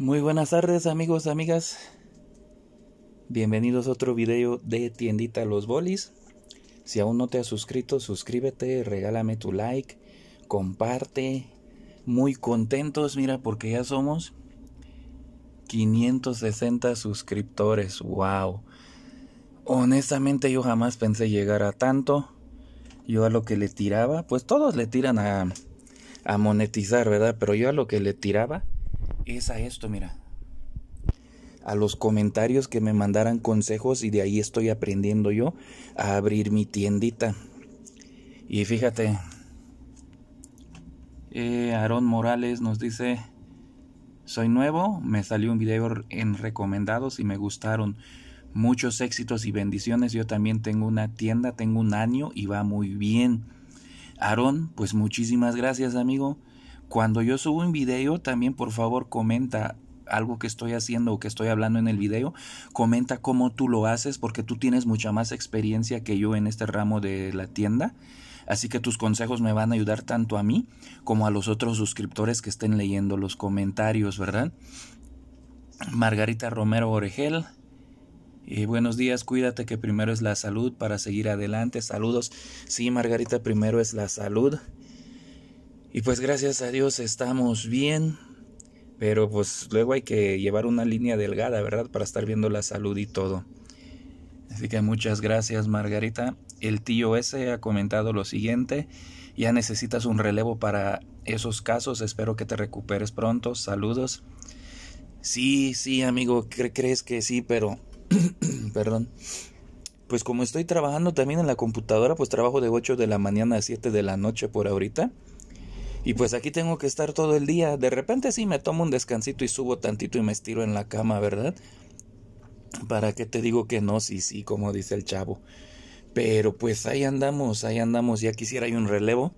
Muy buenas tardes amigos, amigas. Bienvenidos a otro video de Tiendita Los Bolis. Si aún no te has suscrito, suscríbete, regálame tu like, comparte. Muy contentos, mira, porque ya somos 560 suscriptores. ¡Wow! Honestamente yo jamás pensé llegar a tanto. Yo a lo que le tiraba, pues todos le tiran a, a monetizar, ¿verdad? Pero yo a lo que le tiraba es a esto, mira. A los comentarios que me mandaran consejos y de ahí estoy aprendiendo yo a abrir mi tiendita. Y fíjate, eh, Aarón Morales nos dice, soy nuevo, me salió un video en recomendados y me gustaron muchos éxitos y bendiciones. Yo también tengo una tienda, tengo un año y va muy bien. Aarón, pues muchísimas gracias amigo. Cuando yo subo un video, también por favor comenta algo que estoy haciendo o que estoy hablando en el video, comenta cómo tú lo haces porque tú tienes mucha más experiencia que yo en este ramo de la tienda. Así que tus consejos me van a ayudar tanto a mí como a los otros suscriptores que estén leyendo los comentarios, ¿verdad? Margarita Romero Oregel. Eh, buenos días, cuídate que primero es la salud para seguir adelante. Saludos. Sí, Margarita, primero es la salud. Y pues gracias a Dios estamos bien, pero pues luego hay que llevar una línea delgada, ¿verdad? Para estar viendo la salud y todo. Así que muchas gracias Margarita. El tío ese ha comentado lo siguiente. Ya necesitas un relevo para esos casos. Espero que te recuperes pronto. Saludos. Sí, sí, amigo, crees que sí, pero... Perdón. Pues como estoy trabajando también en la computadora, pues trabajo de 8 de la mañana a 7 de la noche por ahorita. Y pues aquí tengo que estar todo el día. De repente sí me tomo un descansito y subo tantito y me estiro en la cama, ¿verdad? ¿Para qué te digo que no? Sí, sí, como dice el chavo. Pero pues ahí andamos, ahí andamos. Ya quisiera hay un relevo.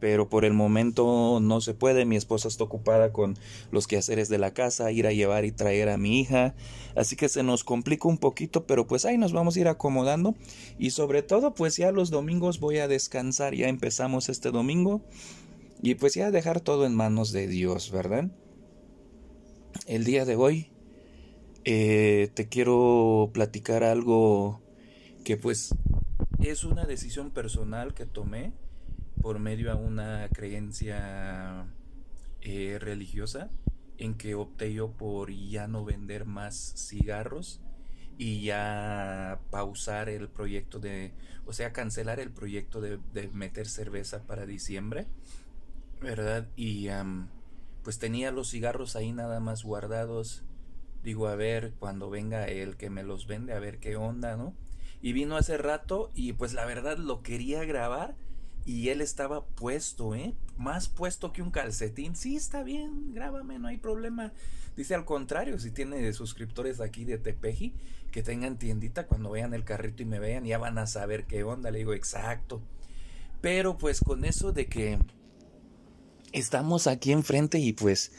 Pero por el momento no se puede. Mi esposa está ocupada con los quehaceres de la casa, ir a llevar y traer a mi hija. Así que se nos complica un poquito, pero pues ahí nos vamos a ir acomodando. Y sobre todo, pues ya los domingos voy a descansar. Ya empezamos este domingo. Y pues ya dejar todo en manos de Dios, ¿verdad? El día de hoy eh, te quiero platicar algo que pues es una decisión personal que tomé por medio a una creencia eh, religiosa en que opté yo por ya no vender más cigarros y ya pausar el proyecto de, o sea, cancelar el proyecto de, de meter cerveza para diciembre. ¿verdad? Y pues tenía los cigarros ahí nada más guardados. Digo, a ver, cuando venga el que me los vende, a ver qué onda, ¿no? Y vino hace rato y pues la verdad lo quería grabar y él estaba puesto, ¿eh? Más puesto que un calcetín. Sí, está bien, grábame, no hay problema. Dice al contrario, si tiene suscriptores aquí de Tepeji, que tengan tiendita cuando vean el carrito y me vean, ya van a saber qué onda. Le digo, exacto. Pero pues con eso de que estamos aquí enfrente y pues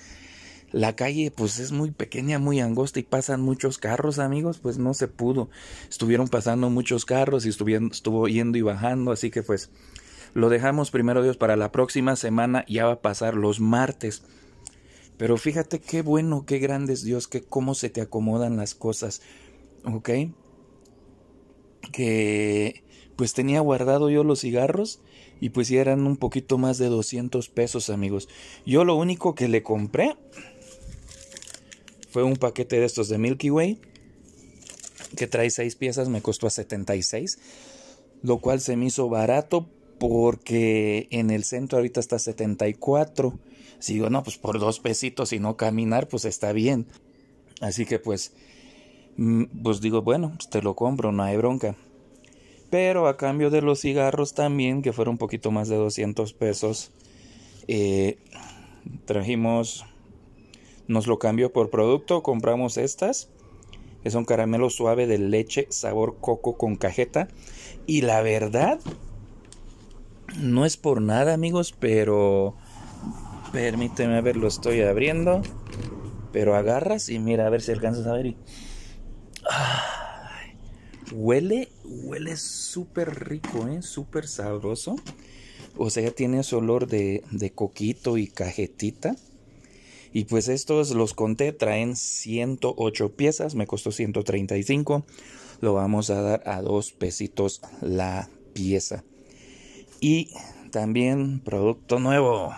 la calle pues es muy pequeña, muy angosta y pasan muchos carros, amigos, pues no se pudo. Estuvieron pasando muchos carros y estuvo yendo y bajando, así que pues lo dejamos primero Dios para la próxima semana, ya va a pasar los martes. Pero fíjate qué bueno, qué grande es Dios, que cómo se te acomodan las cosas, ¿ok? Que pues tenía guardado yo los cigarros y pues eran un poquito más de 200 pesos amigos. Yo lo único que le compré fue un paquete de estos de Milky Way que trae 6 piezas, me costó a 76, lo cual se me hizo barato porque en el centro ahorita está 74. Si digo, no, pues por dos pesitos y no caminar, pues está bien. Así que pues, mm, pues digo, bueno, pues te lo compro, no hay bronca. Pero a cambio de los cigarros también, que fueron un poquito más de 200 pesos, eh, trajimos, nos lo cambió por producto, compramos estas, Es un caramelo suave de leche, sabor coco con cajeta. Y la verdad, no es por nada amigos, pero permíteme ver, lo estoy abriendo. Pero agarras y mira a ver si alcanzas a ver. Y... Ah Huele, huele súper rico, ¿eh? súper sabroso. O sea, tiene ese olor de, de coquito y cajetita. Y pues estos los conté, traen 108 piezas, me costó 135. Lo vamos a dar a dos pesitos la pieza. Y también producto nuevo.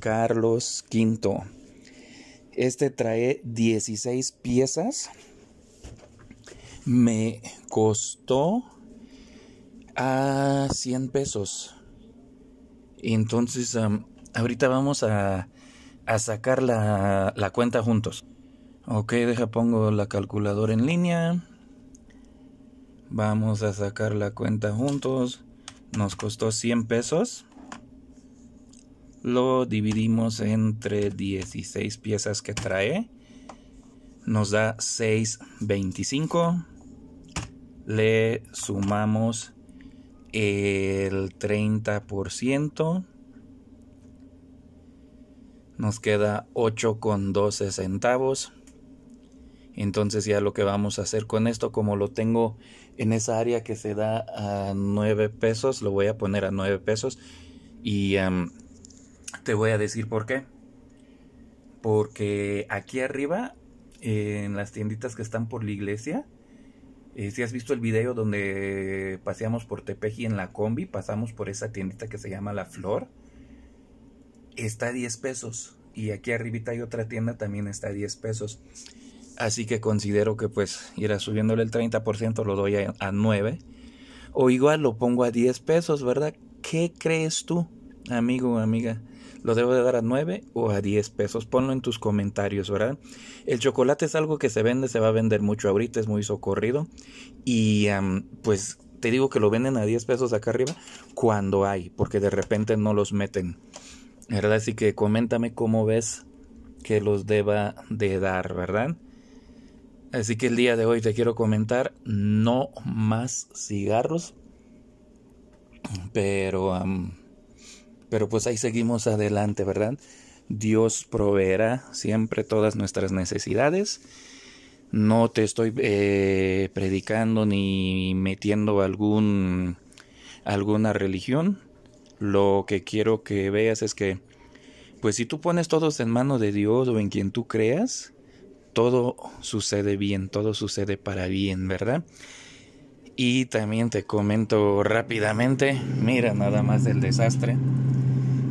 Carlos V. Este trae 16 piezas me costó a 100 pesos. Entonces, ahorita vamos a, sacar la, la, cuenta juntos. Ok, deja, pongo la calculadora en línea. Vamos a sacar la cuenta juntos. Nos costó 100 pesos. Lo dividimos entre 16 piezas que trae. Nos da 625 le sumamos el 30%. Nos queda 8,12 centavos. Entonces ya lo que vamos a hacer con esto, como lo tengo en esa área que se da a 9 pesos, lo voy a poner a 9 pesos. Y te voy a decir por qué. Porque aquí arriba, en las tienditas que están por la iglesia, eh, si has visto el video donde paseamos por Tepeji en la combi, pasamos por esa tiendita que se llama La Flor, está a 10 pesos. Y aquí arribita hay otra tienda, también está a 10 pesos. Así que considero que pues irá subiéndole el 30%, lo doy a, a 9. O igual lo pongo a 10 pesos, ¿verdad? ¿Qué crees tú? amigo amiga, ¿lo debo de dar a 9 o a 10 pesos? Ponlo en tus comentarios, ¿verdad? El chocolate es algo que se vende, se va a vender mucho ahorita, es muy socorrido. Y pues te digo que lo venden a 10 pesos acá arriba cuando hay, porque de repente no los meten. ¿Verdad? Así que coméntame cómo ves que los deba de dar, ¿verdad? Así que el día de hoy te quiero comentar no más cigarros. Pero pero pues ahí seguimos adelante, ¿verdad? Dios proveerá siempre todas nuestras necesidades. No te estoy eh, predicando ni metiendo algún, alguna religión. Lo que quiero que veas es que, pues si tú pones todos en manos de Dios o en quien tú creas, todo sucede bien, todo sucede para bien, ¿verdad? Y también te comento rápidamente, mira nada más del desastre.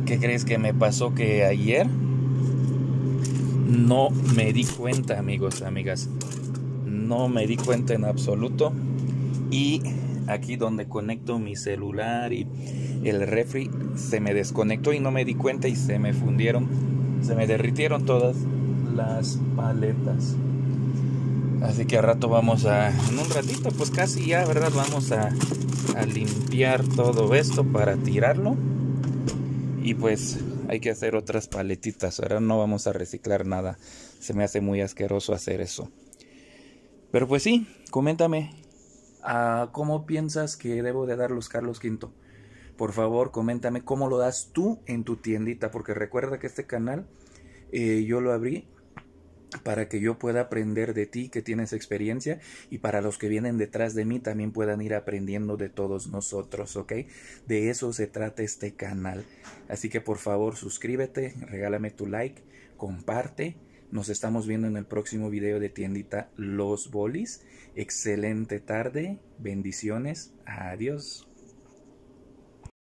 ¿Qué crees que me pasó que ayer? No me di cuenta, amigos, amigas. No me di cuenta en absoluto. Y aquí donde conecto mi celular y el refri se me desconectó y no me di cuenta y se me fundieron, se me derritieron todas las paletas. Así que al rato vamos a, en un ratito, pues casi ya, ¿verdad? Vamos a, a limpiar todo esto para tirarlo y pues hay que hacer otras paletitas. Ahora no vamos a reciclar nada. Se me hace muy asqueroso hacer eso. Pero pues sí, coméntame a ah, cómo piensas que debo de dar los Carlos V. Por favor, coméntame cómo lo das tú en tu tiendita, porque recuerda que este canal eh, yo lo abrí para que yo pueda aprender de ti que tienes experiencia y para los que vienen detrás de mí también puedan ir aprendiendo de todos nosotros, ¿ok? De eso se trata este canal. Así que por favor suscríbete, regálame tu like, comparte. Nos estamos viendo en el próximo video de tiendita Los Bolis. Excelente tarde, bendiciones, adiós.